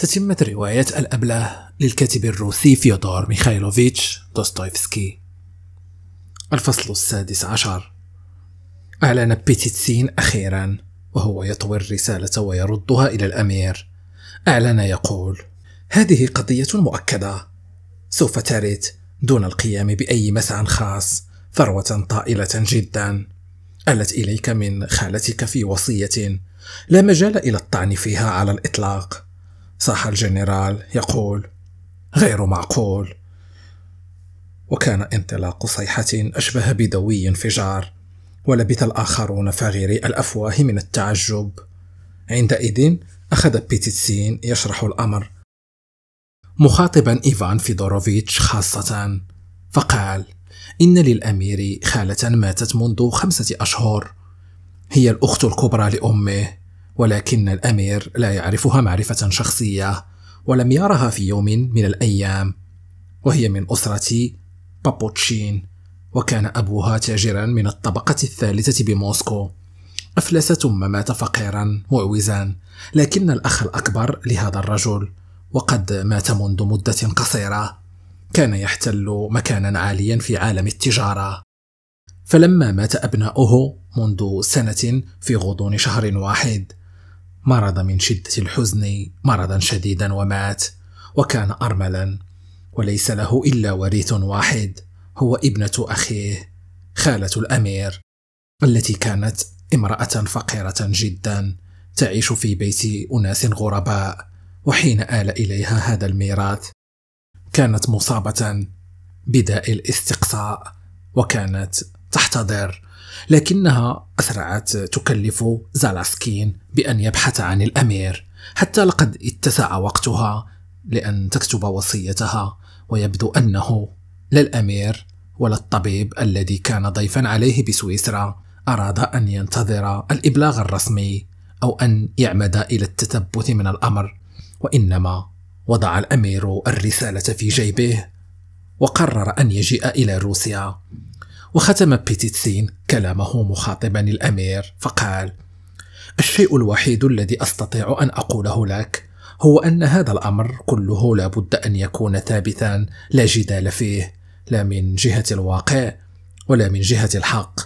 تتمة رواية الأبلة للكاتب الروسي فيودور ميخايلوفيتش دوستويفسكي الفصل السادس عشر أعلن بيتيتسين أخيرا وهو يطوي الرسالة ويردها إلى الأمير أعلن يقول هذه قضية مؤكدة سوف ترد دون القيام بأي مسعى خاص ثروة طائلة جدا ألت إليك من خالتك في وصية لا مجال إلى الطعن فيها على الإطلاق صاح الجنرال يقول غير معقول وكان انطلاق صيحة أشبه بدوي انفجار ولبث الآخرون فغيري الأفواه من التعجب عندئذ أخذ بيتيتسين يشرح الأمر مخاطبا إيفان فيدوروفيتش خاصة فقال إن للأمير خالة ماتت منذ خمسة أشهر هي الأخت الكبرى لأمه ولكن الامير لا يعرفها معرفه شخصيه ولم يرها في يوم من الايام وهي من اسره بابوتشين وكان ابوها تاجرا من الطبقه الثالثه بموسكو افلس ثم مات فقيرا معوزا لكن الاخ الاكبر لهذا الرجل وقد مات منذ مده قصيره كان يحتل مكانا عاليا في عالم التجاره فلما مات ابناؤه منذ سنه في غضون شهر واحد مرض من شدة الحزن مرضا شديدا ومات وكان أرملا وليس له إلا وريث واحد هو ابنة أخيه خالة الأمير التي كانت امرأة فقيرة جدا تعيش في بيت أناس غرباء وحين آل إليها هذا الميراث كانت مصابة بداء الاستقصاء وكانت تحتضر لكنها أسرعت تكلف زالاسكين بأن يبحث عن الأمير حتى لقد اتسع وقتها لأن تكتب وصيتها ويبدو أنه لا الأمير ولا الطبيب الذي كان ضيفا عليه بسويسرا أراد أن ينتظر الإبلاغ الرسمي أو أن يعمد إلى التثبت من الأمر وإنما وضع الأمير الرسالة في جيبه وقرر أن يجيء إلى روسيا وختم بيتيتسين كلامه مخاطبا الامير فقال الشيء الوحيد الذي استطيع ان اقوله لك هو ان هذا الامر كله لابد ان يكون ثابتا لا جدال فيه لا من جهه الواقع ولا من جهه الحق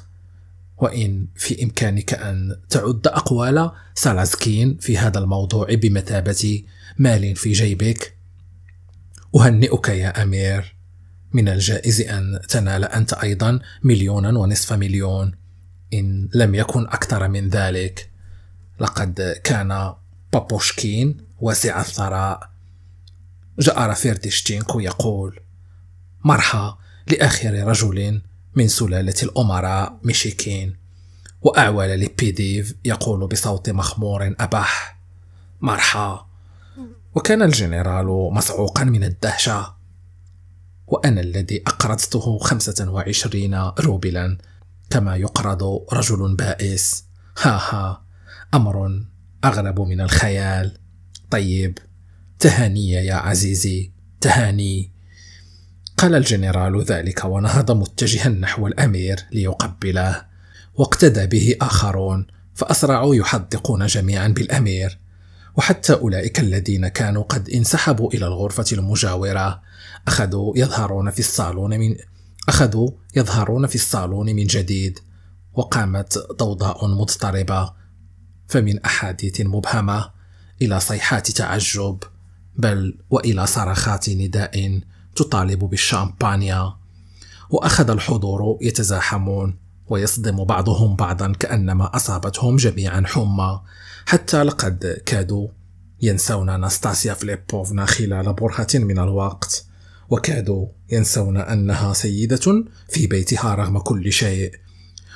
وان في امكانك ان تعد اقوال سالازكين في هذا الموضوع بمثابه مال في جيبك اهنئك يا امير من الجائز أن تنال أنت أيضا مليونا ونصف مليون إن لم يكن أكثر من ذلك لقد كان بابوشكين واسع الثراء جاء رفيرتشتينكو يقول مرحى لآخر رجل من سلالة الأمراء ميشيكين وأعول لبيديف يقول بصوت مخمور أبح مرحى وكان الجنرال مصعوقا من الدهشة وأنا الذي أقرضته 25 روبلا كما يقرض رجل بائس ها ها أمر أغرب من الخيال طيب تهاني يا عزيزي تهاني قال الجنرال ذلك ونهض متجها نحو الأمير ليقبله واقتدى به آخرون فأسرعوا يحدقون جميعا بالأمير وحتى أولئك الذين كانوا قد انسحبوا إلى الغرفة المجاورة أخذوا يظهرون في الصالون من أخذوا يظهرون في الصالون من جديد وقامت ضوضاء مضطربة فمن أحاديث مبهمة إلى صيحات تعجب بل وإلى صرخات نداء تطالب بالشامبانيا وأخذ الحضور يتزاحمون ويصدم بعضهم بعضا كأنما أصابتهم جميعا حمى حتى لقد كادوا ينسون ناستاسيا فليبوفنا خلال برهة من الوقت وكادوا ينسون أنها سيدة في بيتها رغم كل شيء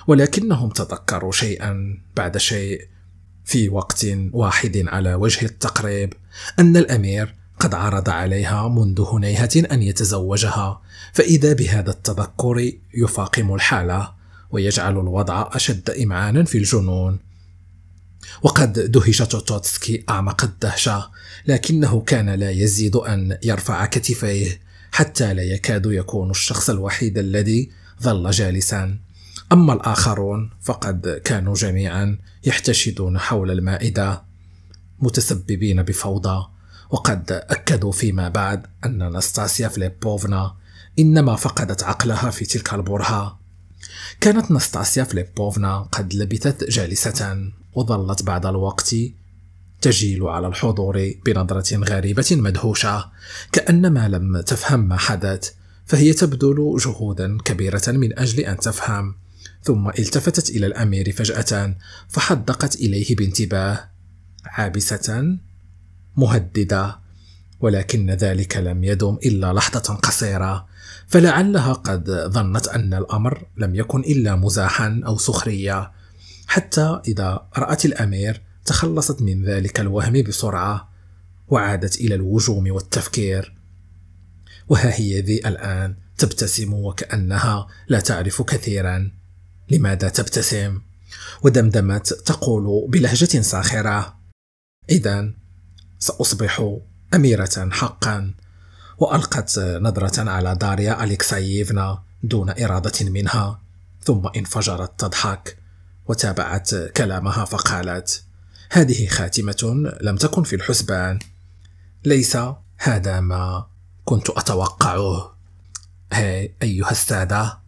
ولكنهم تذكروا شيئا بعد شيء في وقت واحد على وجه التقريب أن الأمير قد عرض عليها منذ هنيهة أن يتزوجها فإذا بهذا التذكر يفاقم الحالة ويجعل الوضع أشد إمعانا في الجنون وقد دهش توتوتسكي أعمق الدهشة لكنه كان لا يزيد أن يرفع كتفيه حتى لا يكاد يكون الشخص الوحيد الذي ظل جالسا أما الآخرون فقد كانوا جميعا يحتشدون حول المائدة متسببين بفوضى وقد أكدوا فيما بعد أن نستاسيا فليبوفنا إنما فقدت عقلها في تلك البرهة كانت نستاسيا فليبوفنا قد لبثت جالسة وظلت بعد الوقت تجيل على الحضور بنظرة غريبة مدهوشة كأنما لم تفهم ما حدث فهي تبذل جهودا كبيرة من أجل أن تفهم ثم التفتت إلى الأمير فجأة فحدقت إليه بانتباه عابسة مهددة ولكن ذلك لم يدم إلا لحظة قصيرة فلعلها قد ظنت أن الأمر لم يكن إلا مزاحا أو سخرية حتى إذا رأت الأمير تخلصت من ذلك الوهم بسرعة وعادت إلى الوجوم والتفكير وها هي ذي الآن تبتسم وكأنها لا تعرف كثيرا لماذا تبتسم؟ ودمدمت تقول بلهجة ساخرة إذا سأصبح أميرة حقا وألقت نظرة على داريا أليكسييفنا دون إرادة منها ثم انفجرت تضحك وتابعت كلامها فقالت هذه خاتمة لم تكن في الحسبان ليس هذا ما كنت أتوقعه هاي أيها السادة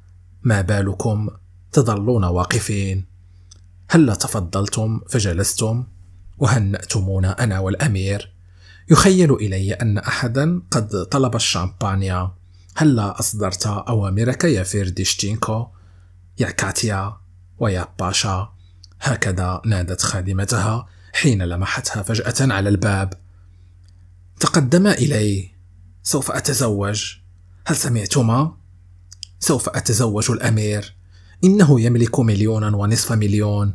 ما بالكم تظلون واقفين هلا تفضلتم فجلستم وهنأتمونا أنا والأمير يخيل إلي أن أحدا قد طلب الشامبانيا هلا أصدرت أوامرك يا فيرديشتينكو يا كاتيا ويا باشا هكذا نادت خادمتها حين لمحتها فجأة على الباب تقدما إلي سوف أتزوج هل سمعتما؟ سوف أتزوج الأمير إنه يملك مليونا ونصف مليون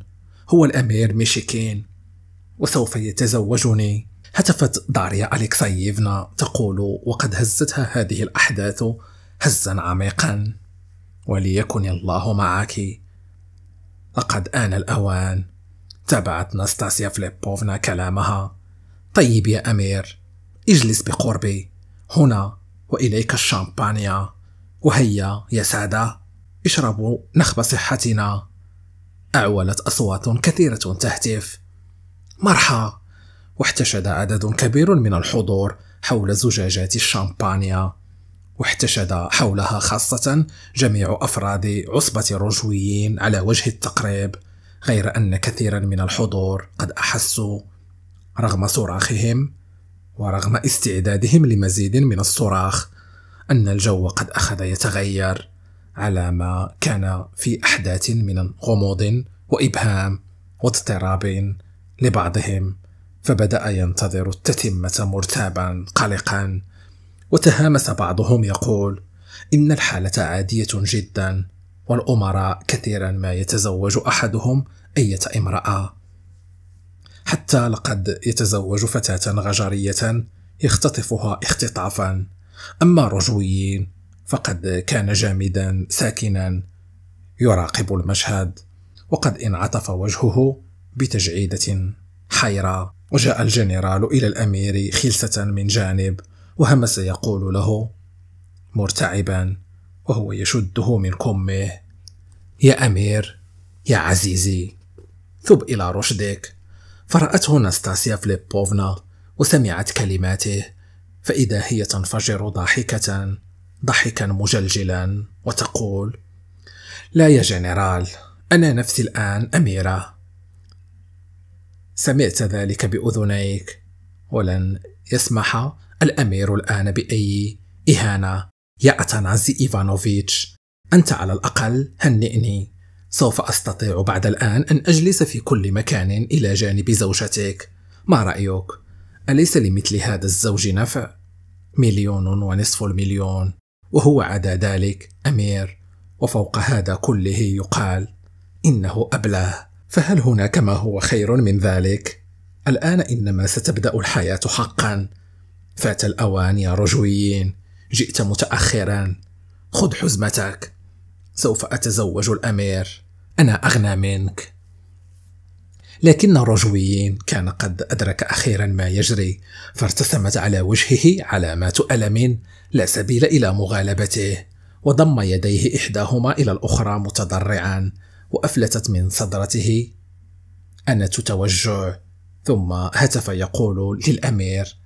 هو الأمير ميشيكين وسوف يتزوجني هتفت داريا أليكسييفنا تقول وقد هزتها هذه الأحداث هزا عميقا وليكن الله معك لقد آن الأوان تابعت ناستاسيا فليبوفنا كلامها طيب يا أمير اجلس بقربي هنا وإليك الشامبانيا وهيا يا سادة اشربوا نخب صحتنا أعولت أصوات كثيرة تهتف مرحى واحتشد عدد كبير من الحضور حول زجاجات الشامبانيا واحتشد حولها خاصة جميع أفراد عصبة الرجويين على وجه التقريب غير أن كثيرا من الحضور قد أحسوا رغم صراخهم ورغم استعدادهم لمزيد من الصراخ أن الجو قد أخذ يتغير على ما كان في أحداث من غموض وإبهام واضطراب لبعضهم فبدأ ينتظر التتمة مرتابا قلقا وتهامس بعضهم يقول إن الحالة عادية جدا والأمراء كثيرا ما يتزوج أحدهم أية امرأة حتى لقد يتزوج فتاة غجرية يختطفها اختطافا أما رجويين فقد كان جامدا ساكنا يراقب المشهد وقد انعطف وجهه بتجعيدة حيرة وجاء الجنرال إلى الأمير خلسة من جانب وهمس يقول له مرتعبا وهو يشده من كمه يا أمير يا عزيزي ثب إلى رشدك فرأته ناستاسيا فليبوفنا وسمعت كلماته فإذا هي تنفجر ضاحكة ضحكا مجلجلا وتقول لا يا جنرال أنا نفسي الآن أميرة سمعت ذلك بأذنيك ولن يسمح الأمير الآن بأي إهانة يا أتانازي إيفانوفيتش أنت على الأقل هنئني سوف أستطيع بعد الآن أن أجلس في كل مكان إلى جانب زوجتك ما رأيك؟ أليس لمثل هذا الزوج نفع؟ مليون ونصف المليون وهو عدا ذلك أمير وفوق هذا كله يقال إنه أبله فهل هناك ما هو خير من ذلك؟ الآن إنما ستبدأ الحياة حقا فات الأوان يا رجويين جئت متأخرا خذ حزمتك سوف أتزوج الأمير أنا أغنى منك لكن الرجويين كان قد أدرك أخيرا ما يجري فارتسمت على وجهه علامات ألم لا سبيل إلى مغالبته وضم يديه إحداهما إلى الأخرى متضرعا وأفلتت من صدرته أنة توجع ثم هتف يقول للأمير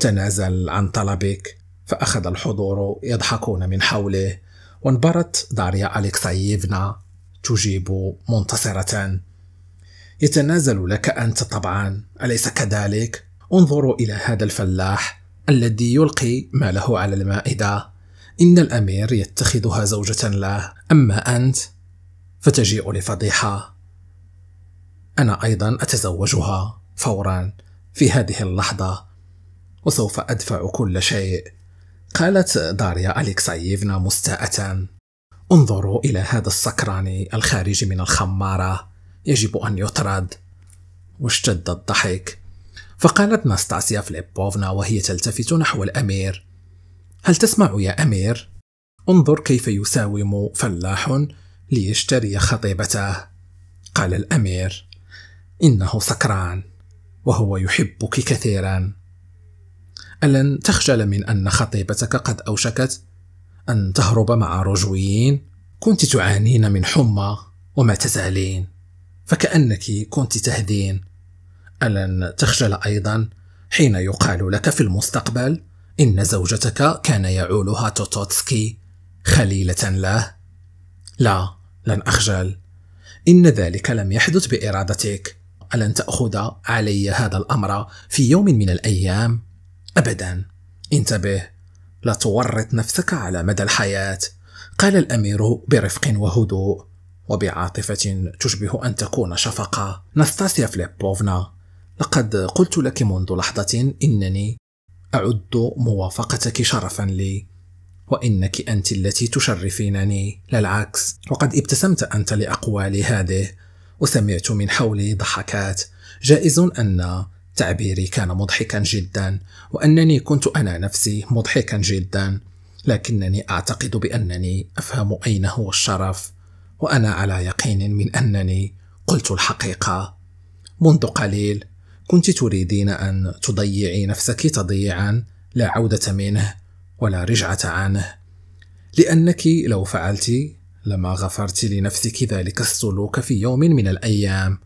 تنازل عن طلبك فأخذ الحضور يضحكون من حوله وانبرت داريا أليكسييفنا تجيب منتصرة يتنازل لك أنت طبعا أليس كذلك؟ انظروا إلى هذا الفلاح الذي يلقي ماله على المائدة إن الأمير يتخذها زوجة له أما أنت فتجيء لفضيحة أنا أيضا أتزوجها فورا في هذه اللحظة وسوف أدفع كل شيء قالت داريا أليكسايفنا مستاءة انظروا إلى هذا السكران الخارج من الخمارة يجب أن يطرد واشتد الضحك فقالت ناستاسيا فليبوفنا وهي تلتفت نحو الأمير هل تسمع يا أمير؟ انظر كيف يساوم فلاح ليشتري خطيبته قال الأمير إنه سكران وهو يحبك كثيرا ألن تخجل من أن خطيبتك قد أوشكت أن تهرب مع رجويين؟ كنت تعانين من حمى وما تزالين فكأنك كنت تهدين ألن تخجل أيضا حين يقال لك في المستقبل إن زوجتك كان يعولها توتوتسكي خليلة له؟ لا لن أخجل إن ذلك لم يحدث بإرادتك ألن تأخذ علي هذا الأمر في يوم من الأيام؟ أبدا انتبه لا تورط نفسك على مدى الحياة قال الأمير برفق وهدوء وبعاطفة تشبه أن تكون شفقة نستاسيا فليبوفنا لقد قلت لك منذ لحظة إنني أعد موافقتك شرفا لي وإنك أنت التي تشرفينني لا العكس وقد ابتسمت أنت لأقوالي هذه وسمعت من حولي ضحكات جائز أن تعبيري كان مضحكا جدا وانني كنت انا نفسي مضحكا جدا لكنني اعتقد بانني افهم اين هو الشرف وانا على يقين من انني قلت الحقيقه منذ قليل كنت تريدين ان تضيعي نفسك تضييعا لا عوده منه ولا رجعه عنه لانك لو فعلت لما غفرت لنفسك ذلك السلوك في يوم من الايام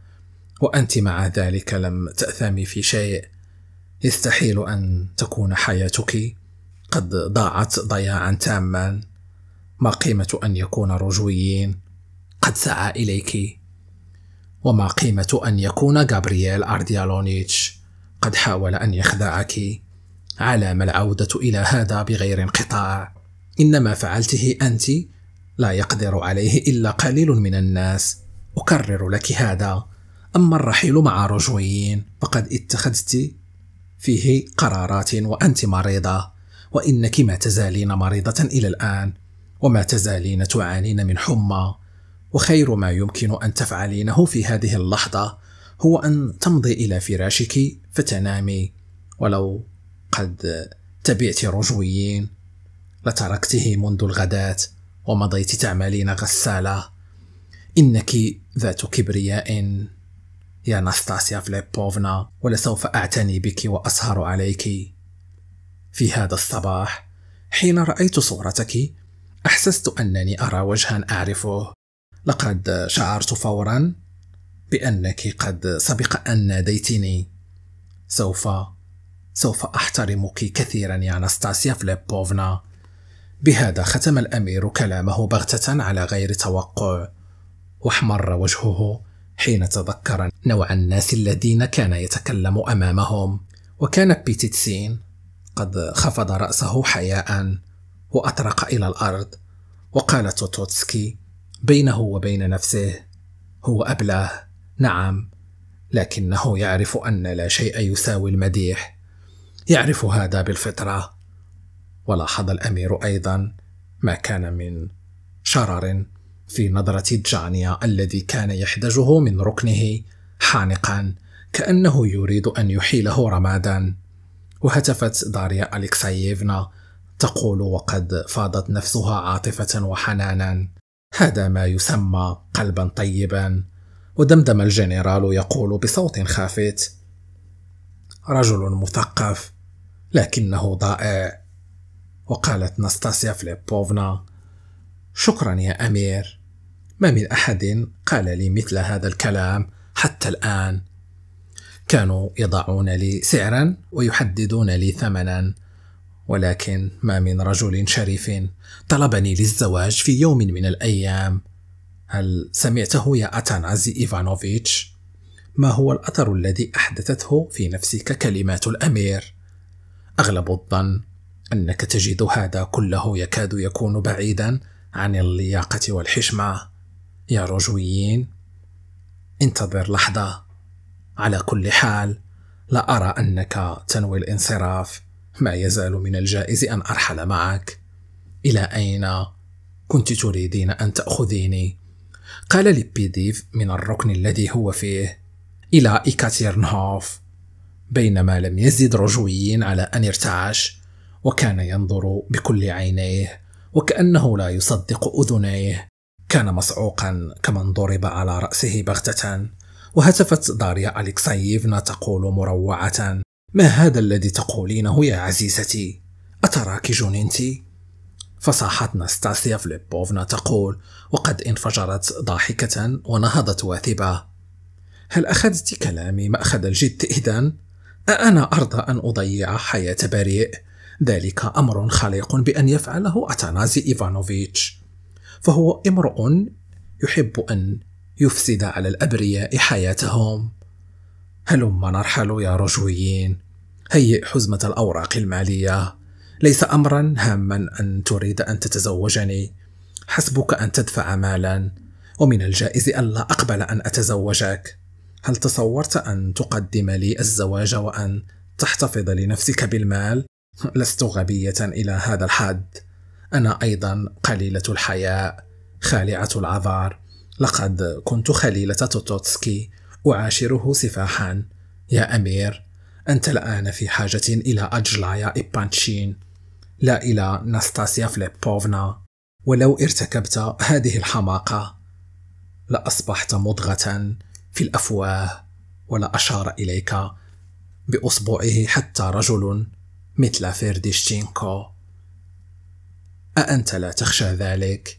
وأنت مع ذلك لم تأثمي في شيء يستحيل أن تكون حياتك قد ضاعت ضياعا تاما ما قيمة أن يكون رجويين قد سعى إليك وما قيمة أن يكون غابرييل أرديالونيتش قد حاول أن يخدعك على ما العودة إلى هذا بغير انقطاع إن ما فعلته أنت لا يقدر عليه إلا قليل من الناس أكرر لك هذا أما الرحيل مع رجويين فقد اتخذت فيه قرارات وأنت مريضة وإنك ما تزالين مريضة إلى الآن وما تزالين تعانين من حمى وخير ما يمكن أن تفعلينه في هذه اللحظة هو أن تمضي إلى فراشك فتنامي ولو قد تبعت رجويين لتركته منذ الغداة ومضيت تعملين غسالة إنك ذات كبرياء يا ناستاسيا فليبوفنا ولسوف أعتني بك وأسهر عليك في هذا الصباح حين رأيت صورتك أحسست أنني أرى وجها أعرفه لقد شعرت فورا بأنك قد سبق أن ناديتني سوف سوف أحترمك كثيرا يا ناستاسيا فليبوفنا بهذا ختم الأمير كلامه بغتة على غير توقع واحمر وجهه حين تذكر نوع الناس الذين كان يتكلم أمامهم وكان بيتيتسين قد خفض رأسه حياء وأطرق إلى الأرض وقال توتوتسكي بينه وبين نفسه هو أبله نعم لكنه يعرف أن لا شيء يساوي المديح يعرف هذا بالفطرة ولاحظ الأمير أيضا ما كان من شرر في نظرة جانيا الذي كان يحدجه من ركنه حانقا كأنه يريد أن يحيله رمادا وهتفت داريا أليكسييفنا تقول وقد فاضت نفسها عاطفة وحنانا هذا ما يسمى قلبا طيبا ودمدم الجنرال يقول بصوت خافت رجل مثقف لكنه ضائع وقالت نستاسيا فليبوفنا شكرا يا أمير ما من احد قال لي مثل هذا الكلام حتى الان كانوا يضعون لي سعرا ويحددون لي ثمنا ولكن ما من رجل شريف طلبني للزواج في يوم من الايام هل سمعته يا اتانازي ايفانوفيتش ما هو الاثر الذي احدثته في نفسك كلمات الامير اغلب الظن انك تجد هذا كله يكاد يكون بعيدا عن اللياقه والحشمه يا رجويين انتظر لحظة على كل حال لا أرى أنك تنوي الانصراف ما يزال من الجائز أن أرحل معك إلى أين كنت تريدين أن تأخذيني؟ قال لبيديف من الركن الذي هو فيه إلى إيكاتيرنهوف بينما لم يزد رجويين على أن ارتعش وكان ينظر بكل عينيه وكأنه لا يصدق أذنيه كان مصعوقا كمن ضرب على رأسه بغتة وهتفت داريا أليكسييفنا تقول مروعة ما هذا الذي تقولينه يا عزيزتي أتراك جننت؟ فصاحت ناستاسيا فليبوفنا تقول وقد انفجرت ضاحكة ونهضت واثبة هل أخذت كلامي مأخذ الجد إذن؟ أأنا أرضى أن أضيع حياة بريء؟ ذلك أمر خليق بأن يفعله أتانازي إيفانوفيتش فهو امرؤ يحب أن يفسد على الأبرياء حياتهم هلما نرحل يا رجويين هيئ حزمة الأوراق المالية ليس أمرا هاما أن تريد أن تتزوجني حسبك أن تدفع مالا ومن الجائز ألا أقبل أن أتزوجك هل تصورت أن تقدم لي الزواج وأن تحتفظ لنفسك بالمال؟ لست غبية إلى هذا الحد انا ايضا قليله الحياء خالعه العذار لقد كنت خليله توتوتسكي اعاشره سفاحا يا امير انت الان في حاجه الى اجلايا إبانشين لا الى ناستاسيا فليبوفنا ولو ارتكبت هذه الحماقه لاصبحت مضغه في الافواه ولا اشار اليك باصبعه حتى رجل مثل فيرديشتينكو أأنت لا تخشى ذلك؟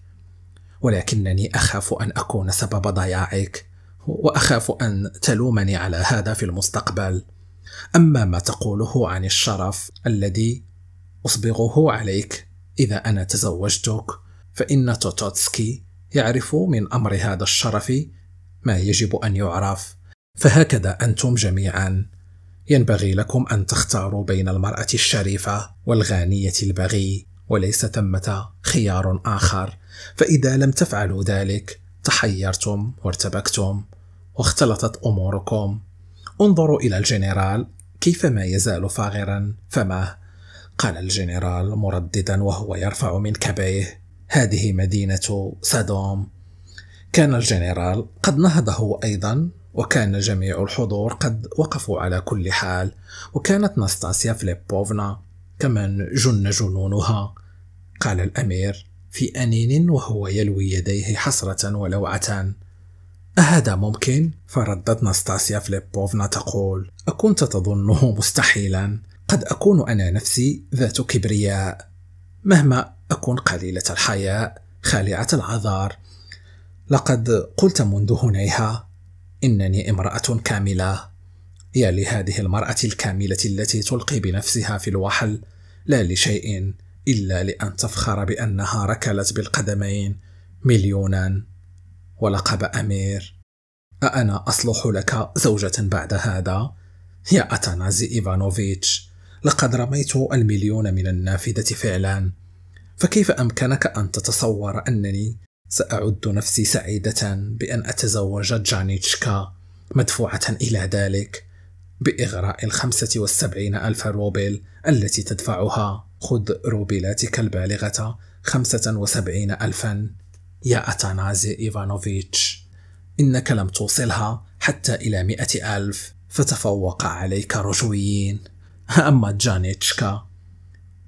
ولكنني أخاف أن أكون سبب ضياعك، وأخاف أن تلومني على هذا في المستقبل. أما ما تقوله عن الشرف الذي أصبغه عليك إذا أنا تزوجتك، فإن توتوتسكي يعرف من أمر هذا الشرف ما يجب أن يعرف، فهكذا أنتم جميعًا. ينبغي لكم أن تختاروا بين المرأة الشريفة والغانية البغي وليس ثمة خيار آخر فإذا لم تفعلوا ذلك تحيرتم وارتبكتم واختلطت أموركم انظروا إلى الجنرال كيف ما يزال فاغرا فمه قال الجنرال مرددا وهو يرفع من كبيه هذه مدينة سادوم كان الجنرال قد نهض هو أيضا وكان جميع الحضور قد وقفوا على كل حال وكانت ناستاسيا فليبوفنا كمن جن جنونها قال الأمير في أنين وهو يلوي يديه حسرة ولوعة أهذا ممكن؟ فردت ناستاسيا فليبوفنا تقول أكنت تظنه مستحيلا؟ قد أكون أنا نفسي ذات كبرياء مهما أكون قليلة الحياء خالعة العذار لقد قلت منذ هنيها إنني امرأة كاملة يا لهذه المرأة الكاملة التي تلقي بنفسها في الوحل لا لشيء إلا لأن تفخر بأنها ركلت بالقدمين مليونا ولقب أمير أأنا أصلح لك زوجة بعد هذا؟ يا أتانازي إيفانوفيتش لقد رميت المليون من النافذة فعلا فكيف أمكنك أن تتصور أنني سأعد نفسي سعيدة بأن أتزوج جانيتشكا مدفوعة إلى ذلك؟ بإغراء الخمسة والسبعين ألف روبل التي تدفعها خذ روبيلاتك البالغة خمسة وسبعين ألفا يا أتانازي إيفانوفيتش إنك لم توصلها حتى إلى مئة ألف فتفوق عليك رجويين أما جانيتشكا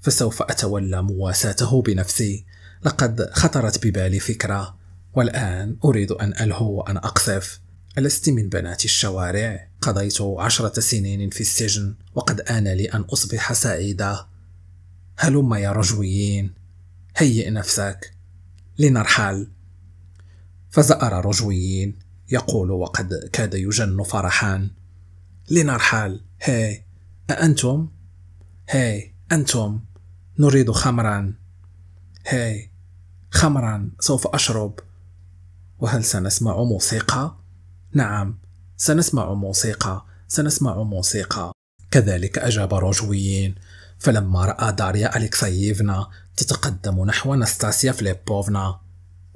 فسوف أتولى مواساته بنفسي لقد خطرت ببالي فكرة والآن أريد أن ألهو وأن أقصف ألست من بنات الشوارع؟ قضيت عشرة سنين في السجن وقد آن لي أن أصبح سعيدة هلم يا رجويين هيئ نفسك لنرحل فزأر رجويين يقول وقد كاد يجن فرحا لنرحل هاي أأنتم؟ هاي أنتم نريد خمرا هاي خمرا سوف أشرب وهل سنسمع موسيقى؟ نعم سنسمع موسيقى سنسمع موسيقى كذلك أجاب روجويين فلما رأى داريا أليكسييفنا تتقدم نحو نستاسيا فليبوفنا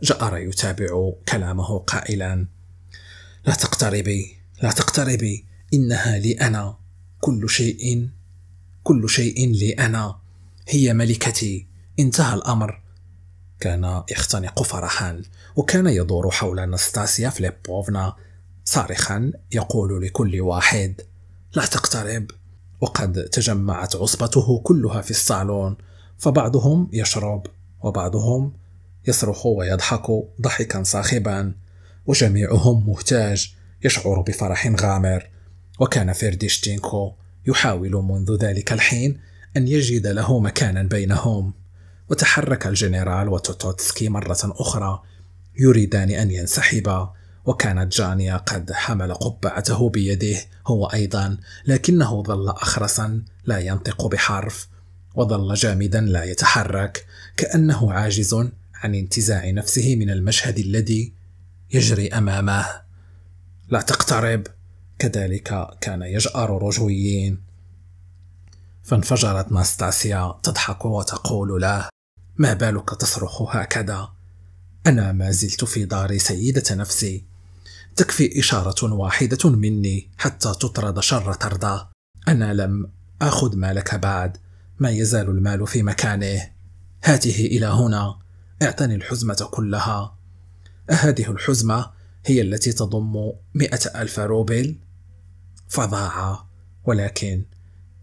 جأر يتابع كلامه قائلا لا تقتربي لا تقتربي إنها لي أنا كل شيء كل شيء لي أنا هي ملكتي انتهى الأمر كان يختنق فرحا وكان يدور حول نستاسيا فليبوفنا صارخا يقول لكل واحد لا تقترب وقد تجمعت عصبته كلها في الصالون فبعضهم يشرب وبعضهم يصرخ ويضحك ضحكا صاخبا وجميعهم مهتاج يشعر بفرح غامر وكان فيرديشتينكو يحاول منذ ذلك الحين أن يجد له مكانا بينهم وتحرك الجنرال وتوتوتسكي مرة أخرى يريدان أن ينسحبا وكانت جانيا قد حمل قبعته بيده هو أيضا لكنه ظل أخرسا لا ينطق بحرف وظل جامدا لا يتحرك كأنه عاجز عن انتزاع نفسه من المشهد الذي يجري أمامه لا تقترب كذلك كان يجأر رجويين فانفجرت ناستاسيا تضحك وتقول له ما بالك تصرخ هكذا انا ما زلت في دار سيده نفسي تكفي إشارة واحدة مني حتى تطرد شر ترضى أنا لم آخذ مالك بعد ما يزال المال في مكانه هاته إلى هنا اعتني الحزمة كلها أهذه الحزمة هي التي تضم مئة ألف روبل فظاعة ولكن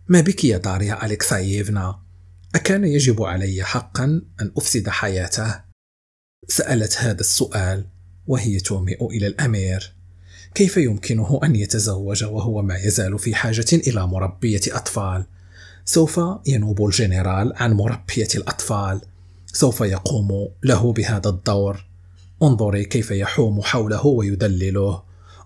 ما بك يا داريا أليكسايفنا أكان يجب علي حقا أن أفسد حياته؟ سألت هذا السؤال وهي تومئ إلى الأمير كيف يمكنه أن يتزوج وهو ما يزال في حاجة إلى مربية أطفال؟ سوف ينوب الجنرال عن مربية الأطفال سوف يقوم له بهذا الدور انظري كيف يحوم حوله ويدلله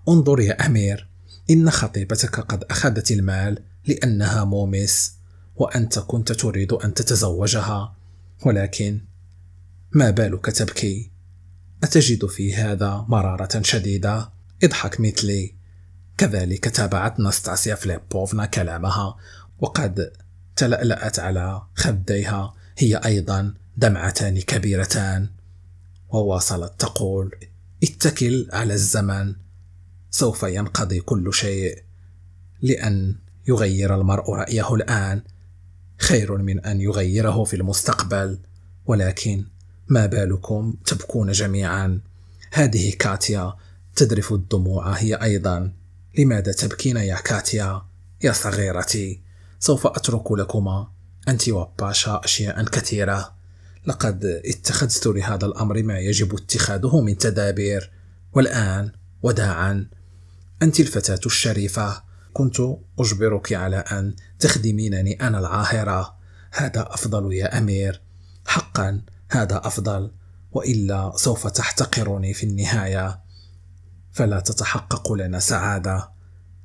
انظر يا أمير إن خطيبتك قد أخذت المال لأنها مومس وأنت كنت تريد أن تتزوجها ولكن ما بالك تبكي أتجد في هذا مرارة شديدة؟ اضحك مثلي كذلك تابعت نستاسيا فليبوفنا كلامها وقد تلألأت على خديها هي أيضا دمعتان كبيرتان وواصلت تقول اتكل على الزمن سوف ينقضي كل شيء لأن يغير المرء رأيه الآن خير من أن يغيره في المستقبل ولكن ما بالكم تبكون جميعا هذه كاتيا تذرف الدموع هي ايضا لماذا تبكين يا كاتيا يا صغيرتي سوف اترك لكما انت وباشا اشياء كثيره لقد اتخذت لهذا الامر ما يجب اتخاذه من تدابير والان وداعا انت الفتاه الشريفه كنت اجبرك على ان تخدمينني انا العاهره هذا افضل يا امير حقا هذا افضل والا سوف تحتقرني في النهايه فلا تتحقق لنا سعاده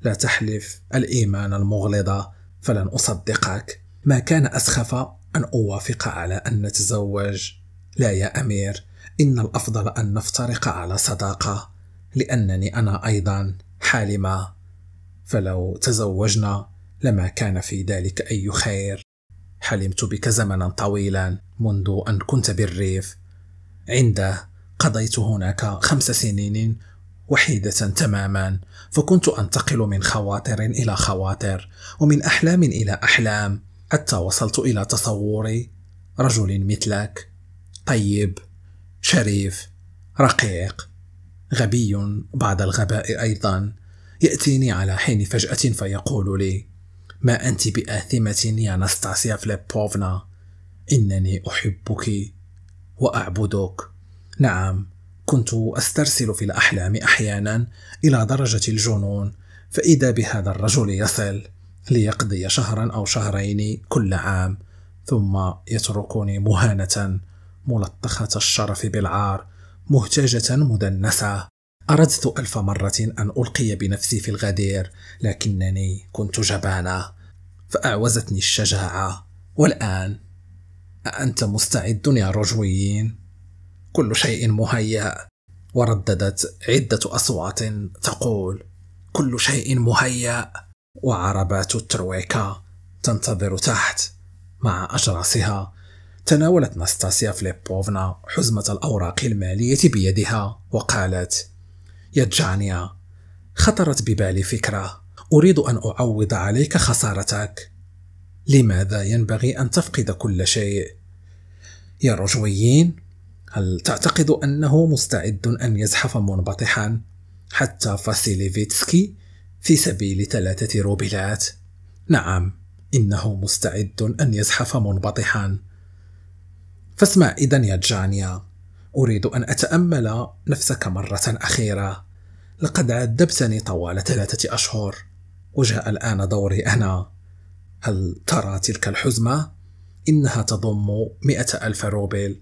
لا تحلف الايمان المغلظه فلن اصدقك ما كان اسخف ان اوافق على ان نتزوج لا يا امير ان الافضل ان نفترق على صداقه لانني انا ايضا حالمه فلو تزوجنا لما كان في ذلك اي خير حلمت بك زمنا طويلا منذ أن كنت بالريف عنده قضيت هناك خمس سنين وحيدة تماما فكنت أنتقل من خواطر إلى خواطر ومن أحلام إلى أحلام حتى وصلت إلى تصوري رجل مثلك طيب شريف رقيق غبي بعض الغباء أيضا يأتيني على حين فجأة فيقول لي ما أنت بآثمة يا نستاسيا فليبوفنا إنني أحبك وأعبدك نعم كنت أسترسل في الأحلام أحيانا إلى درجة الجنون فإذا بهذا الرجل يصل ليقضي شهرا أو شهرين كل عام ثم يتركني مهانة ملطخة الشرف بالعار مهتاجة مدنسة أردت ألف مرة أن ألقي بنفسي في الغدير لكنني كنت جبانة فأعوزتني الشجاعة والآن أأنت مستعد يا رجويين؟ كل شيء مهيأ ورددت عدة أصوات تقول كل شيء مهيأ وعربات الترويكا تنتظر تحت مع أجراسها تناولت ناستاسيا فليبوفنا حزمة الأوراق المالية بيدها وقالت يا جانيا خطرت ببالي فكرة أريد أن أعوض عليك خسارتك. لماذا ينبغي أن تفقد كل شيء؟ يا رجويين، هل تعتقد أنه مستعد أن يزحف منبطحا حتى فاسيليفيتسكي في سبيل ثلاثة روبلات؟ نعم، إنه مستعد أن يزحف منبطحا. فاسمع إذا يا جانيا، أريد أن أتأمل نفسك مرة أخيرة. لقد عذبتني طوال ثلاثة أشهر وجاء الآن دوري أنا هل ترى تلك الحزمة؟ إنها تضم مئة ألف روبل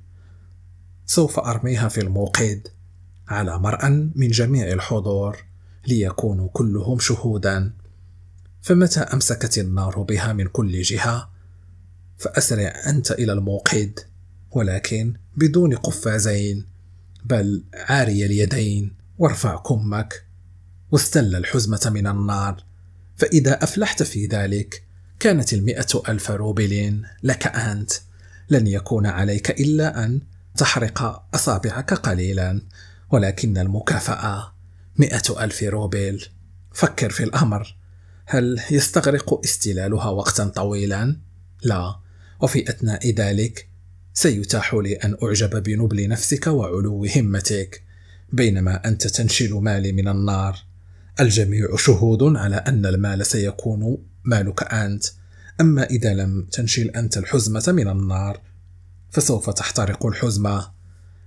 سوف أرميها في الموقد على مرأى من جميع الحضور ليكونوا كلهم شهودا فمتى أمسكت النار بها من كل جهة فأسرع أنت إلى الموقد ولكن بدون قفازين بل عاري اليدين وارفع كمك واستل الحزمة من النار فإذا أفلحت في ذلك كانت المئة ألف روبل لك أنت لن يكون عليك إلا أن تحرق أصابعك قليلا ولكن المكافأة مئة ألف روبل فكر في الأمر هل يستغرق استلالها وقتا طويلا؟ لا وفي أثناء ذلك سيتاح لي أن أعجب بنبل نفسك وعلو همتك بينما أنت تنشل مالي من النار الجميع شهود على أن المال سيكون مالك أنت أما إذا لم تنشل أنت الحزمة من النار فسوف تحترق الحزمة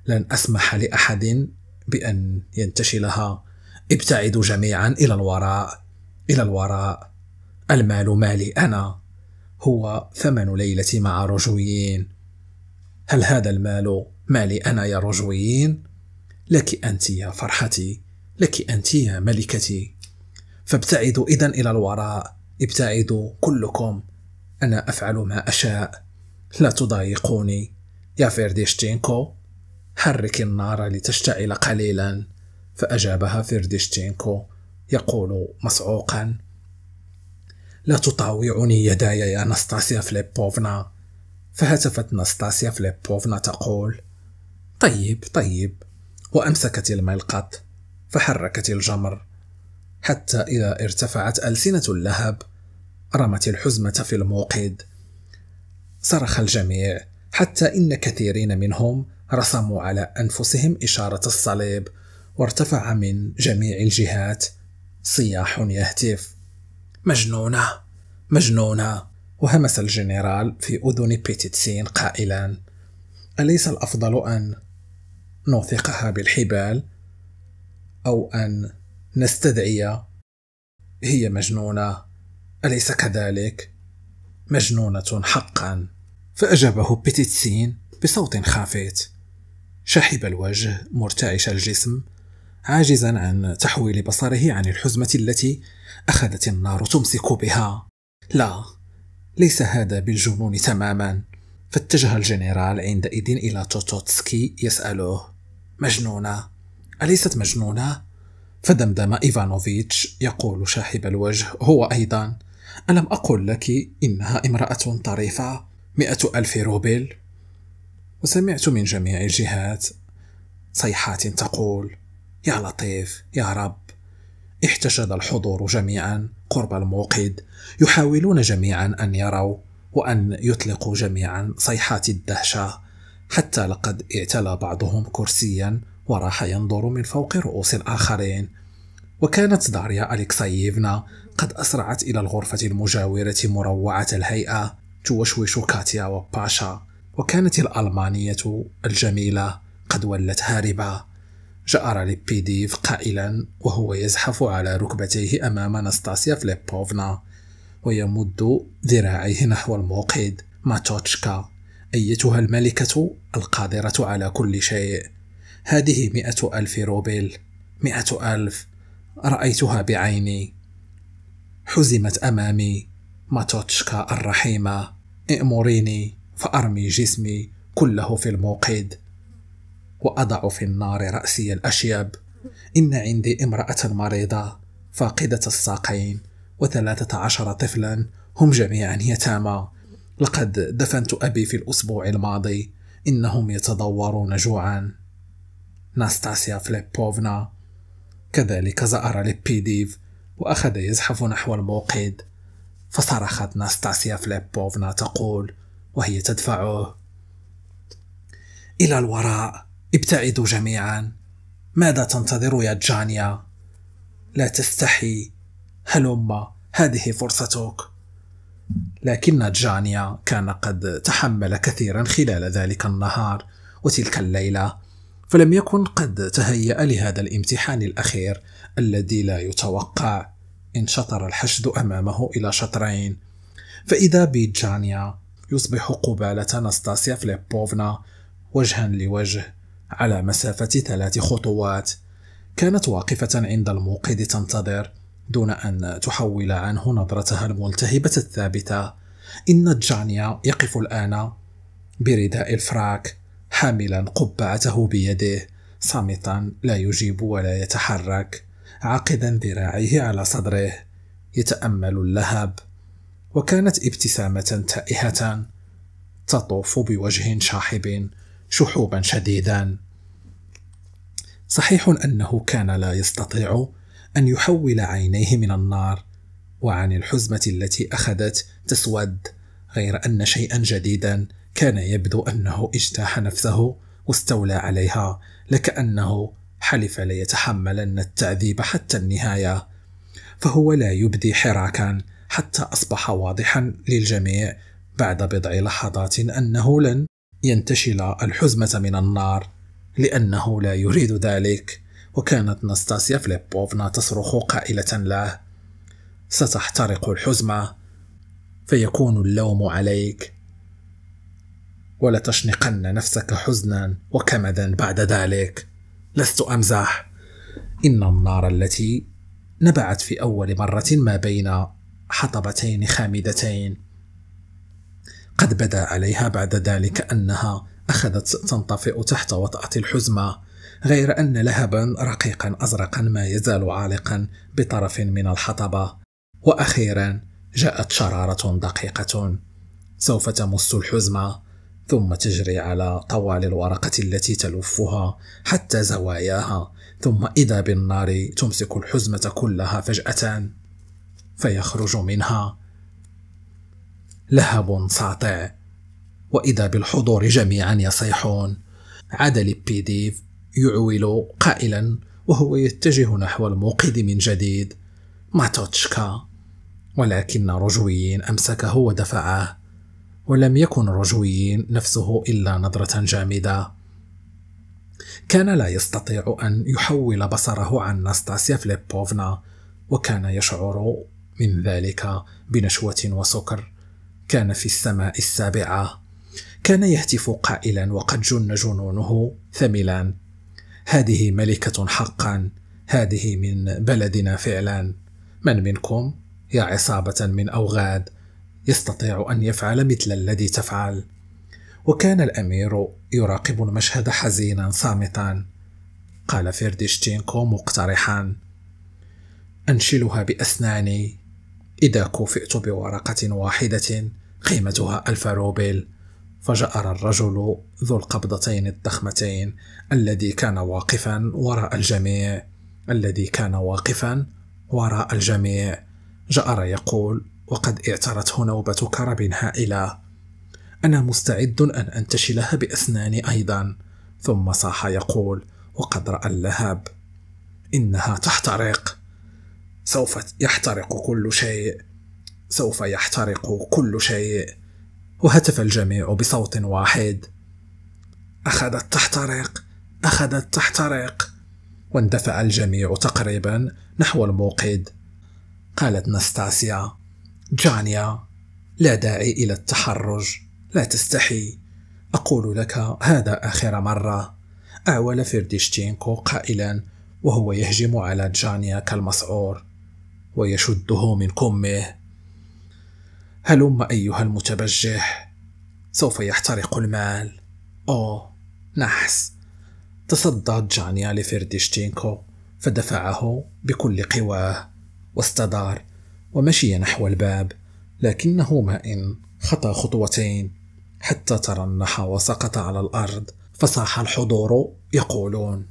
لن أسمح لأحد بأن ينتشلها ابتعدوا جميعا إلى الوراء إلى الوراء المال مالي أنا هو ثمن ليلتي مع رجويين هل هذا المال مالي أنا يا رجويين لك أنت يا فرحتي لك أنت يا ملكتي فابتعدوا إذا إلى الوراء ابتعدوا كلكم أنا أفعل ما أشاء لا تضايقوني يا فيرديشتينكو حرك النار لتشتعل قليلا فأجابها فيرديشتينكو يقول مصعوقا لا تطاوعني يداي يا ناستاسيا فليبوفنا فهتفت ناستاسيا فليبوفنا تقول طيب طيب وأمسكت الملقط فحركت الجمر حتى إذا ارتفعت ألسنة اللهب رمت الحزمة في الموقد صرخ الجميع حتى إن كثيرين منهم رسموا على أنفسهم إشارة الصليب وارتفع من جميع الجهات صياح يهتف مجنونة مجنونة وهمس الجنرال في أذن بيتيتسين قائلا أليس الأفضل أن نوثقها بالحبال أو أن نستدعي هي مجنونة أليس كذلك؟ مجنونة حقا فأجابه بيتيتسين بصوت خافت شحب الوجه مرتعش الجسم عاجزا عن تحويل بصره عن الحزمة التي أخذت النار تمسك بها لا ليس هذا بالجنون تماما فاتجه الجنرال عندئذ إلى توتوتسكي يسأله مجنونة أليست مجنونة؟ فدمدم إيفانوفيتش يقول شاحب الوجه هو أيضا ألم أقل لك إنها امرأة طريفة مئة ألف روبل؟ وسمعت من جميع الجهات صيحات تقول يا لطيف يا رب احتشد الحضور جميعا قرب الموقد يحاولون جميعا أن يروا وأن يطلقوا جميعا صيحات الدهشة حتى لقد اعتلى بعضهم كرسيا وراح ينظر من فوق رؤوس الآخرين وكانت داريا أليكسييفنا قد أسرعت إلى الغرفة المجاورة مروعة الهيئة توشوش كاتيا وباشا وكانت الألمانية الجميلة قد ولت هاربة جاء راليبيديف قائلا وهو يزحف على ركبتيه أمام ناستاسيا فليبوفنا ويمد ذراعيه نحو الموقد ماتوتشكا أيتها الملكة القادرة على كل شيء هذه مئة ألف روبل مئة ألف رأيتها بعيني حزمت أمامي ماتوتشكا الرحيمة ائمريني فأرمي جسمي كله في الموقد وأضع في النار رأسي الأشيب إن عندي امرأة مريضة فاقدة الساقين وثلاثة عشر طفلا هم جميعا يتامى لقد دفنت أبي في الأسبوع الماضي إنهم يتضورون جوعا ناستاسيا فليبوفنا كذلك زأر لبيديف وأخذ يزحف نحو الموقد فصرخت ناستاسيا فليبوفنا تقول وهي تدفعه إلى الوراء ابتعدوا جميعا ماذا تنتظر يا جانيا لا تستحي هلم هذه فرصتك لكن جانيا كان قد تحمل كثيرا خلال ذلك النهار وتلك الليله فلم يكن قد تهيأ لهذا الامتحان الأخير الذي لا يتوقع انشطر الحشد أمامه إلى شطرين فإذا بجانيا يصبح قبالة نستاسيا فليبوفنا وجها لوجه على مسافة ثلاث خطوات كانت واقفة عند الموقد تنتظر دون أن تحول عنه نظرتها الملتهبة الثابتة إن جانيا يقف الآن برداء الفراك حاملا قبعته بيده صامتا لا يجيب ولا يتحرك عاقدا ذراعيه على صدره يتامل اللهب وكانت ابتسامه تائهه تطوف بوجه شاحب شحوبا شديدا صحيح انه كان لا يستطيع ان يحول عينيه من النار وعن الحزمه التي اخذت تسود غير ان شيئا جديدا كان يبدو أنه اجتاح نفسه واستولى عليها لكأنه حلف ليتحملن التعذيب حتى النهاية فهو لا يبدي حراكا حتى أصبح واضحا للجميع بعد بضع لحظات أنه لن ينتشل الحزمة من النار لأنه لا يريد ذلك وكانت نستاسيا فليبوفنا تصرخ قائلة له ستحترق الحزمة فيكون اللوم عليك ولتشنقن نفسك حزنا وكمدا بعد ذلك لست امزح ان النار التي نبعت في اول مره ما بين حطبتين خامدتين قد بدا عليها بعد ذلك انها اخذت تنطفئ تحت وطاه الحزمه غير ان لهبا رقيقا ازرقا ما يزال عالقا بطرف من الحطبه واخيرا جاءت شراره دقيقه سوف تمس الحزمه ثم تجري على طوال الورقة التي تلفها حتى زواياها ثم إذا بالنار تمسك الحزمة كلها فجأة فيخرج منها لهب ساطع وإذا بالحضور جميعا يصيحون عاد لبيديف يعول قائلا وهو يتجه نحو الموقد من جديد ماتوتشكا ولكن رجويين أمسكه ودفعه ولم يكن رجوي نفسه إلا نظرة جامدة كان لا يستطيع أن يحول بصره عن ناستاسيا فليبوفنا وكان يشعر من ذلك بنشوة وسكر كان في السماء السابعة كان يهتف قائلا وقد جن جنونه ثملا هذه ملكة حقا هذه من بلدنا فعلا من منكم يا عصابة من أوغاد يستطيع أن يفعل مثل الذي تفعل وكان الأمير يراقب المشهد حزينا صامتا قال فيرديشتينكو مقترحا أنشلها بأسناني إذا كوفئت بورقة واحدة قيمتها ألف روبل فجأر الرجل ذو القبضتين الضخمتين الذي كان واقفا وراء الجميع الذي كان واقفا وراء الجميع جأر يقول وقد اعترته نوبة كرب هائلة أنا مستعد أن أنتشلها بأسناني أيضا ثم صاح يقول وقد رأى اللهب إنها تحترق سوف يحترق كل شيء سوف يحترق كل شيء وهتف الجميع بصوت واحد أخذت تحترق أخذت تحترق واندفع الجميع تقريبا نحو الموقد قالت نستاسيا جانيا لا داعي إلى التحرج لا تستحي أقول لك هذا آخر مرة أعول فيرديشتينكو قائلا وهو يهجم على جانيا كالمسعور ويشده من كمه هلم أيها المتبجح سوف يحترق المال أوه نحس تصدى جانيا لفيرديشتينكو فدفعه بكل قواه واستدار ومشي نحو الباب لكنه ما إن خطى خطوتين حتى ترنح وسقط على الأرض فصاح الحضور يقولون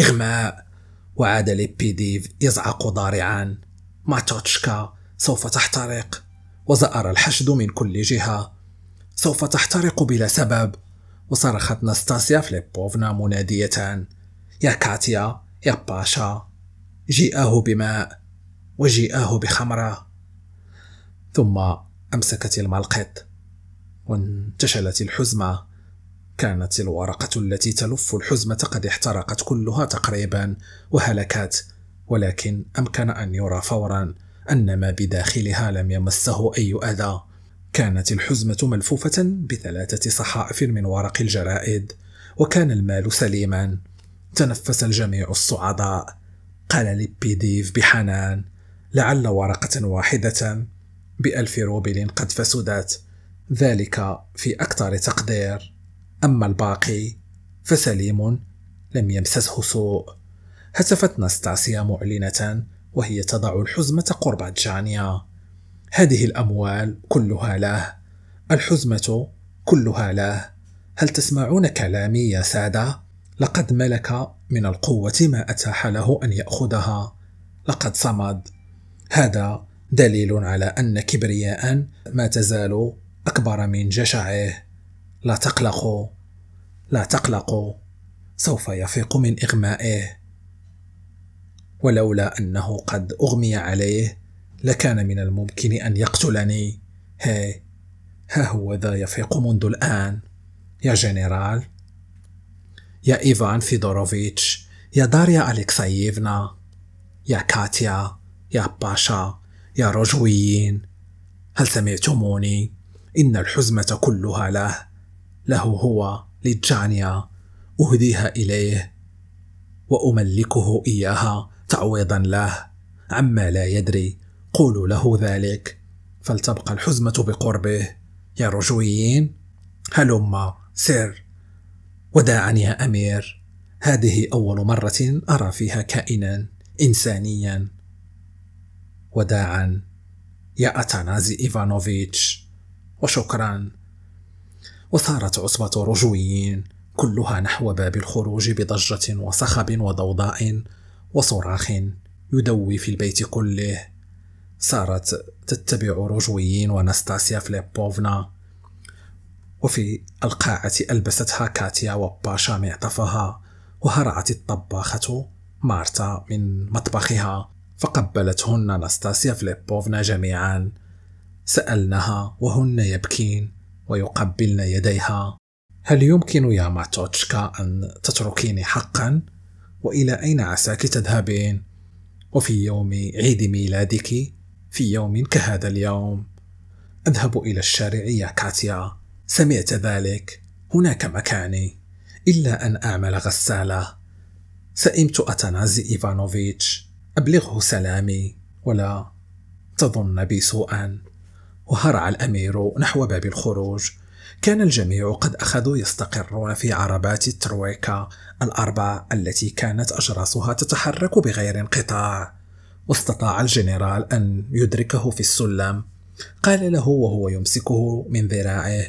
إغماء وعاد ليبيديف يزعق ضارعا ماتوتشكا سوف تحترق وزأر الحشد من كل جهة سوف تحترق بلا سبب وصرخت نستاسيا فليبوفنا منادية يا كاتيا يا باشا جيئه بماء وجيئاه بخمرة ثم أمسكت الملقط وانتشلت الحزمة كانت الورقة التي تلف الحزمة قد احترقت كلها تقريبا وهلكت ولكن أمكن أن يرى فورا أن ما بداخلها لم يمسه أي أذى كانت الحزمة ملفوفة بثلاثة صحائف من ورق الجرائد وكان المال سليما تنفس الجميع الصعداء قال لبيديف بحنان لعل ورقة واحدة بألف روبل قد فسدت ذلك في أكثر تقدير أما الباقي فسليم لم يمسسه سوء هتفت نستاسيا معلنة وهي تضع الحزمة قرب جانيا هذه الأموال كلها له الحزمة كلها له هل تسمعون كلامي يا سادة؟ لقد ملك من القوة ما أتاح له أن يأخذها لقد صمد هذا دليل على أن كبرياء ما تزال أكبر من جشعه لا تقلقوا لا تقلقوا سوف يفيق من إغمائه ولولا أنه قد أغمي عليه لكان من الممكن أن يقتلني هي ها هو ذا يفيق منذ الآن يا جنرال يا إيفان فيدوروفيتش يا داريا أليكسييفنا يا كاتيا يا باشا يا رجويين هل سمعتموني إن الحزمة كلها له له هو لجانيا أهديها إليه وأملكه إياها تعويضا له عما لا يدري قولوا له ذلك فلتبقى الحزمة بقربه يا رجويين هلما سر وداعا يا أمير هذه أول مرة أرى فيها كائنا إنسانيا وداعا يا أتانازي إيفانوفيتش وشكرا وثارت عصبة رجويين كلها نحو باب الخروج بضجة وصخب وضوضاء وصراخ يدوي في البيت كله صارت تتبع رجويين وناستاسيا فليبوفنا وفي القاعة ألبستها كاتيا وباشا معطفها وهرعت الطباخة مارتا من مطبخها فقبلتهن ناستاسيا فليبوفنا جميعا سألنها وهن يبكين ويقبلن يديها هل يمكن يا ماتوتشكا أن تتركيني حقا؟ وإلى أين عساك تذهبين؟ وفي يوم عيد ميلادك في يوم كهذا اليوم أذهب إلى الشارع يا كاتيا سمعت ذلك هناك مكاني إلا أن أعمل غسالة سئمت أتنازي إيفانوفيتش أبلغه سلامي ولا تظن بي سوءا وهرع الأمير نحو باب الخروج كان الجميع قد أخذوا يستقرون في عربات الترويكا الأربع التي كانت أجراسها تتحرك بغير انقطاع واستطاع الجنرال أن يدركه في السلم قال له وهو يمسكه من ذراعه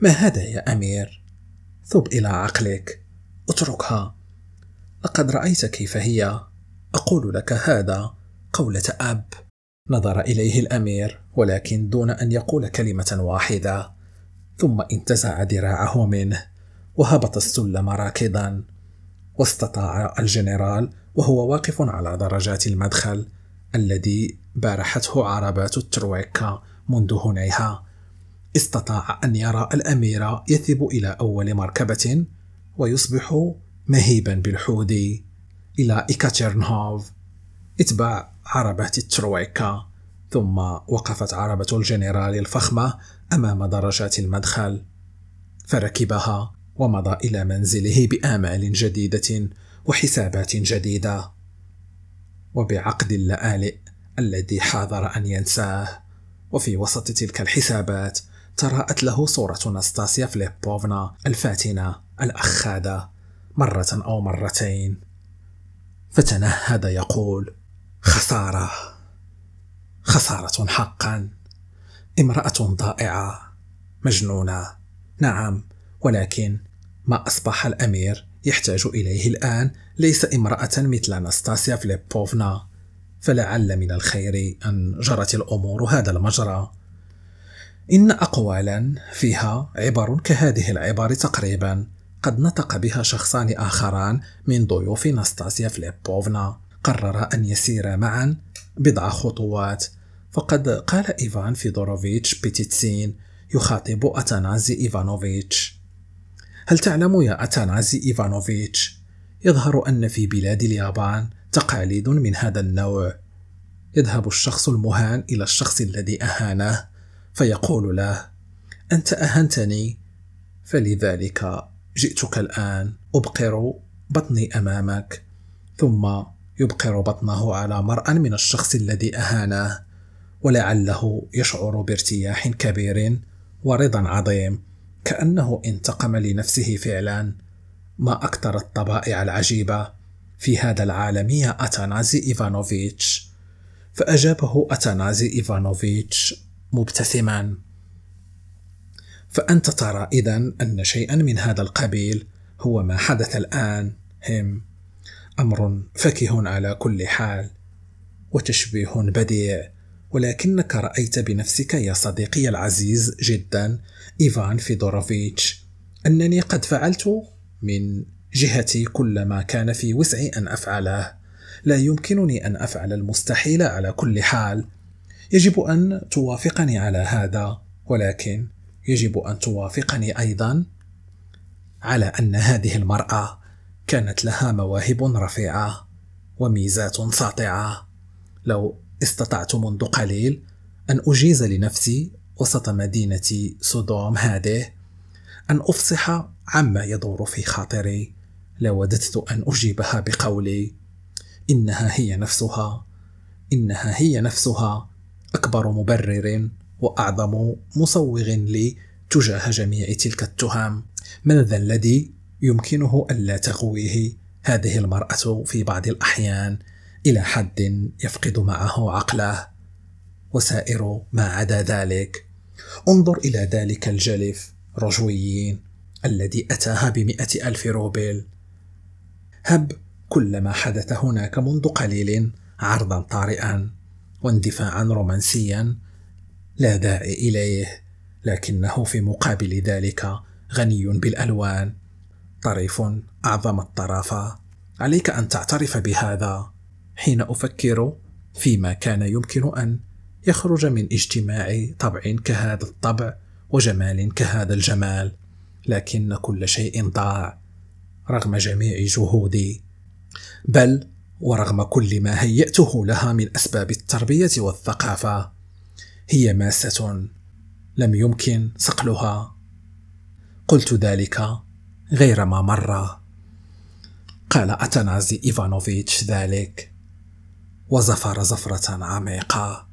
ما هذا يا أمير؟ ثب إلى عقلك اتركها لقد رأيت كيف هي اقول لك هذا قوله اب نظر اليه الامير ولكن دون ان يقول كلمه واحده ثم انتزع ذراعه منه وهبط السلم راكضا واستطاع الجنرال وهو واقف على درجات المدخل الذي بارحته عربات الترويكا منذ هنيها استطاع ان يرى الامير يثب الى اول مركبه ويصبح مهيبا بالحوذي إلى إيكاتيرنهوف اتباع عربة الترويكا ثم وقفت عربة الجنرال الفخمة أمام درجات المدخل فركبها ومضى إلى منزله بآمال جديدة وحسابات جديدة وبعقد اللآلئ الذي حاذر أن ينساه وفي وسط تلك الحسابات تراءت له صورة ناستاسيا فليبوفنا الفاتنة الأخادة مرة أو مرتين فتنهد يقول خساره خساره حقا امراه ضائعه مجنونه نعم ولكن ما اصبح الامير يحتاج اليه الان ليس امراه مثل ناستاسيا فليبوفنا فلعل من الخير ان جرت الامور هذا المجرى ان اقوالا فيها عبر كهذه العبر تقريبا قد نطق بها شخصان آخران من ضيوف ناستاسيا فليبوفنا قررا أن يسيرا معا بضع خطوات فقد قال إيفان فيدوروفيتش بيتيتسين يخاطب أتانازي إيفانوفيتش هل تعلم يا أتانازي إيفانوفيتش يظهر أن في بلاد اليابان تقاليد من هذا النوع يذهب الشخص المهان إلى الشخص الذي أهانه فيقول له أنت أهنتني فلذلك جئتك الآن أبقر بطني أمامك ثم يبقر بطنه على مرأى من الشخص الذي أهانه ولعله يشعر بارتياح كبير ورضا عظيم كأنه انتقم لنفسه فعلا ما أكثر الطبائع العجيبة في هذا العالم يا أتانازي إيفانوفيتش فأجابه أتانازي إيفانوفيتش مبتسما فأنت ترى إذا أن شيئا من هذا القبيل هو ما حدث الآن هم أمر فكه على كل حال وتشبيه بديع ولكنك رأيت بنفسك يا صديقي العزيز جدا إيفان فيدوروفيتش أنني قد فعلت من جهتي كل ما كان في وسعي أن أفعله لا يمكنني أن أفعل المستحيل على كل حال يجب أن توافقني على هذا ولكن يجب أن توافقني أيضا على أن هذه المرأة كانت لها مواهب رفيعة وميزات ساطعة لو استطعت منذ قليل أن أجيز لنفسي وسط مدينة سودوم هذه أن أفصح عما يدور في خاطري لوددت أن أجيبها بقولي إنها هي نفسها إنها هي نفسها أكبر مبرر وأعظم مصوغ لي تجاه جميع تلك التهم من ذا الذي يمكنه ألا تغويه هذه المرأة في بعض الأحيان إلى حد يفقد معه عقله وسائر ما عدا ذلك انظر إلى ذلك الجلف رجويين الذي أتاها بمئة ألف روبل هب كل ما حدث هناك منذ قليل عرضا طارئا واندفاعا رومانسيا لا داعي اليه لكنه في مقابل ذلك غني بالالوان طريف اعظم الطرافه عليك ان تعترف بهذا حين افكر فيما كان يمكن ان يخرج من اجتماع طبع كهذا الطبع وجمال كهذا الجمال لكن كل شيء ضاع رغم جميع جهودي بل ورغم كل ما هياته لها من اسباب التربيه والثقافه هي ماسة لم يمكن صقلها قلت ذلك غير ما مر قال أتنازي إيفانوفيتش ذلك وزفر زفرة عميقة